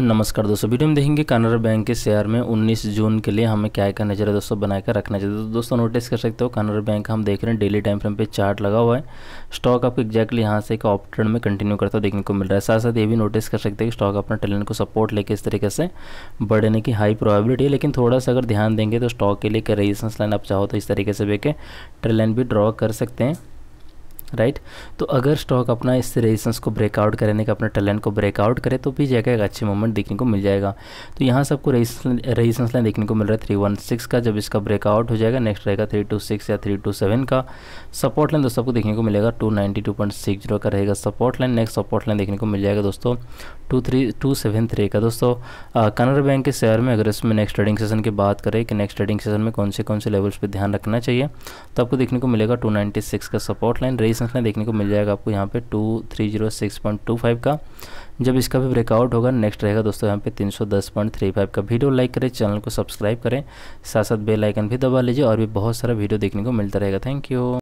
नमस्कार दोस्तों वीडियो में देखेंगे कैनरा बैंक के शेयर में 19 जून के लिए हमें क्या क्या नज़र है दोस्तों बनाकर रखना चाहिए तो दोस्तों नोटिस कर सकते हो कैनरा बैंक हम देख रहे हैं डेली टाइम फ्रेम पे चार्ट लगा हुआ है स्टॉक आपको एक्जैक्टली यहाँ से एक ऑप ट्रेंड में कंटिन्यू करता देखने को मिल रहा है साथ साथ ये भी नोटिस कर सकते हैं कि स्टॉक अपना टैलेंट को सपोर्ट लेकर इस तरीके से बढ़ने की हाई प्रॉबिलिटी है लेकिन थोड़ा सा अगर ध्यान देंगे तो स्टॉक के लिए रेजिस्टेंस लाइन आप चाहो तो इस तरीके से देखें ट्रेन भी ड्रॉ कर सकते हैं राइट तो अगर स्टॉक अपना इस रेजिस्टेंस को ब्रेकआउट करने का अपने टैलेंट को ब्रेकआउट करे तो भी जगह एक अच्छी मूवमेंट देखने को मिल जाएगा तो यहाँ सबको रेजिस्टेंस लाइन देखने को मिल रहा है थ्री वन सिक्स का जब इसका ब्रेकआउट हो जाएगा नेक्स्ट रहेगा थ्री टू सिक्स या थ्री टू सेवन का सपोर्ट लाइन दोस्तों आपको देखने को मिलेगा two ninety two point six zero का रहेगा support line next support line देखने को मिल जाएगा दोस्तों two three two seven three का दोस्तों कनरा बैंक के शेयर में अगर इसमें नेक्स्ट ट्रेडिंग सेशन की बात करें कि नेक्स्ट ट्रेडिंग सेशन में कौन से कौन से लेवल्स पर ध्यान रखना चाहिए तो आपको देखने को मिलेगा टू नाइन्टी सिक्स का सपोर्ट लाइन रेस सेक्शन में देखने को मिल जाएगा आपको यहाँ पे two three zero six point two five का जब इसका भी ब्रेकआउट होगा नेक्स्ट रहेगा दोस्तों यहाँ पे तीन सौ दस पॉइंट थ्री फाइव का वीडियो लाइक करें चैनल को सब्सक्राइब करें साथ साथ बेलाइकन भी दबा लीजिए और भी बहुत सारा वीडियो देखने को मिलता रहेगा थैंक यू